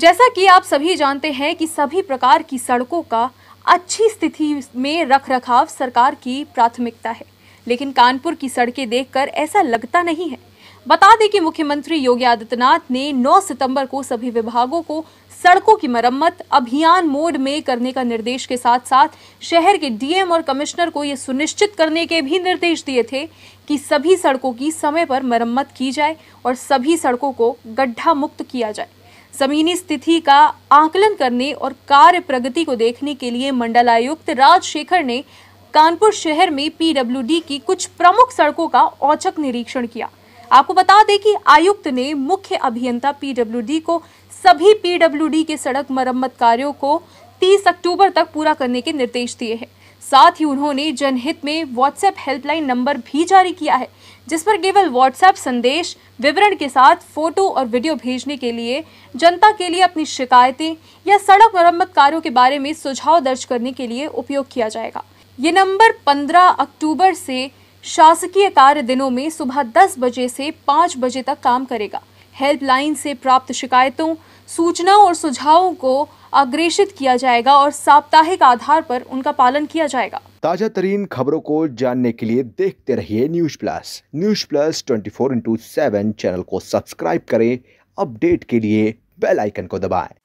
जैसा कि आप सभी जानते हैं कि सभी प्रकार की सड़कों का अच्छी स्थिति में रख रखाव सरकार की प्राथमिकता है लेकिन कानपुर की सड़कें देखकर ऐसा लगता नहीं है बता दें कि मुख्यमंत्री योगी आदित्यनाथ ने 9 सितंबर को सभी विभागों को सड़कों की मरम्मत अभियान मोड में करने का निर्देश के साथ साथ शहर के डीएम और कमिश्नर को ये सुनिश्चित करने के भी निर्देश दिए थे कि सभी सड़कों की समय पर मरम्मत की जाए और सभी सड़कों को गड्ढा मुक्त किया जाए जमीनी स्थिति का आकलन करने और कार्य प्रगति को देखने के लिए मंडलायुक्त राजशेखर ने कानपुर शहर में पीडब्ल्यूडी की कुछ प्रमुख सड़कों का औचक निरीक्षण किया आपको बता दें कि आयुक्त ने मुख्य अभियंता पीडब्ल्यूडी को सभी पीडब्ल्यूडी के सड़क मरम्मत कार्यों को 30 अक्टूबर तक पूरा करने के निर्देश दिए हैं साथ ही उन्होंने जनहित में व्हाट्सएप हेल्पलाइन नंबर भी जारी किया है जिस पर केवल व्हाट्सएप संदेश विवरण के साथ फोटो और वीडियो भेजने के लिए जनता के लिए अपनी शिकायतें या सड़क मरम्मत कार्यों के बारे में सुझाव दर्ज करने के लिए उपयोग किया जाएगा ये नंबर 15 अक्टूबर से शासकीय कार्य दिनों में सुबह 10 बजे से 5 बजे तक काम करेगा हेल्पलाइन से प्राप्त शिकायतों सूचनाओं और सुझावों को अग्रेषित किया जाएगा और साप्ताहिक आधार पर उनका पालन किया जाएगा ताजा तरीन खबरों को जानने के लिए देखते रहिए news plus news plus twenty four into seven channel को सब्सक्राइब करें अपडेट के लिए बेल आइकन को दबाएं